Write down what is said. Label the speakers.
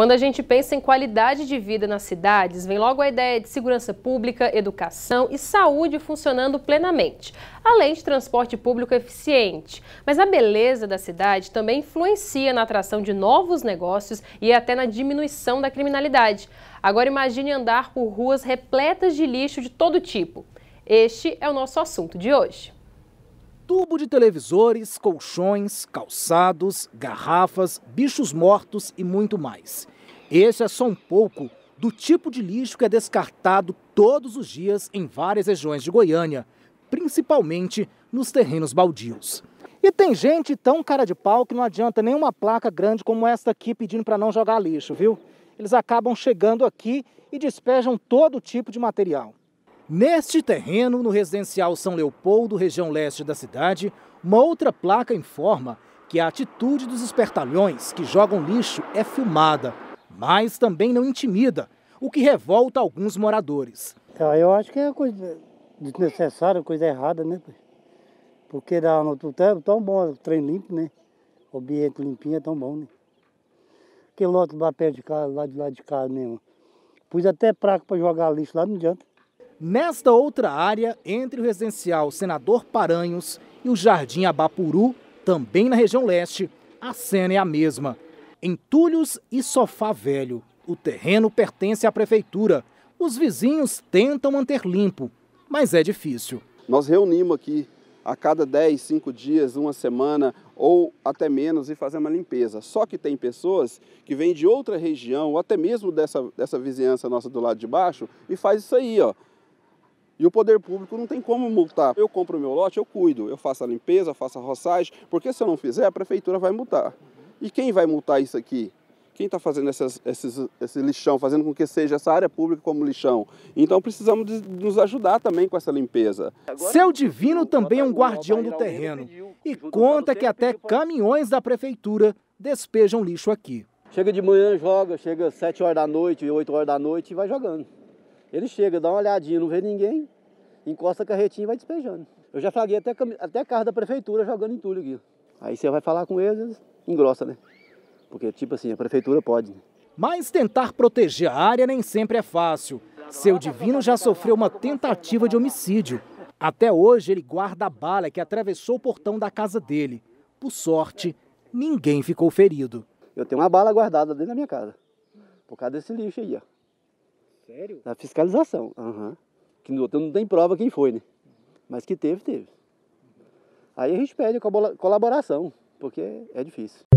Speaker 1: Quando a gente pensa em qualidade de vida nas cidades, vem logo a ideia de segurança pública, educação e saúde funcionando plenamente, além de transporte público eficiente. Mas a beleza da cidade também influencia na atração de novos negócios e até na diminuição da criminalidade. Agora imagine andar por ruas repletas de lixo de todo tipo. Este é o nosso assunto de hoje tubo de televisores,
Speaker 2: colchões, calçados, garrafas, bichos mortos e muito mais. Esse é só um pouco do tipo de lixo que é descartado todos os dias em várias regiões de Goiânia, principalmente nos terrenos baldios. E tem gente tão cara de pau que não adianta nenhuma placa grande como esta aqui pedindo para não jogar lixo, viu? Eles acabam chegando aqui e despejam todo tipo de material. Neste terreno, no residencial São Leopoldo, região leste da cidade, uma outra placa informa que a atitude dos espertalhões que jogam lixo é filmada, mas também não intimida, o que revolta alguns moradores. Tá, eu acho que é coisa desnecessária, coisa errada, né? Porque dá no tempo é
Speaker 3: tão bom, o trem limpo, né? O ambiente limpinho é tão bom, né? Que lote lá
Speaker 2: perto de casa, lá de lá de casa mesmo. Pus até praca para jogar lixo lá, não adianta. Nesta outra área, entre o residencial Senador Paranhos e o Jardim Abapuru, também na região leste, a cena é a mesma. Entulhos e sofá velho. O terreno pertence à prefeitura. Os vizinhos tentam manter limpo,
Speaker 4: mas é difícil. Nós reunimos aqui a cada 10, 5 dias, uma semana ou até menos e fazer uma limpeza. Só que tem pessoas que vêm de outra região ou até mesmo dessa, dessa vizinhança nossa do lado de baixo e faz isso aí, ó. E o poder público não tem como multar. Eu compro o meu lote, eu cuido, eu faço a limpeza, faço a roçagem, porque se eu não fizer, a prefeitura vai multar. E quem vai multar isso aqui? Quem está fazendo essas, esses, esse lixão, fazendo com que seja essa área pública como lixão? Então precisamos de, nos ajudar também com essa limpeza. Seu
Speaker 2: Divino também é um guardião do terreno e conta que até caminhões da prefeitura despejam lixo aqui. Chega de manhã,
Speaker 3: joga, chega 7 horas da noite, 8 horas da noite e vai jogando. Ele chega, dá uma olhadinha, não vê ninguém, encosta a carretinha e vai despejando. Eu já flaguei até, até carro da prefeitura jogando entulho aqui. Aí você vai falar com eles, engrossa, né? Porque, tipo assim, a prefeitura pode.
Speaker 2: Mas tentar proteger a área nem sempre é fácil. Seu Divino já sofreu uma tentativa de homicídio. Até hoje, ele guarda a bala que atravessou o portão da casa dele. Por sorte, ninguém ficou ferido. Eu tenho uma bala guardada dentro da minha casa,
Speaker 3: por causa desse lixo aí, ó. Sério? Da fiscalização. Uhum. Que no outro não tem prova quem foi, né? Mas que teve, teve. Aí a gente pede colaboração, porque é difícil.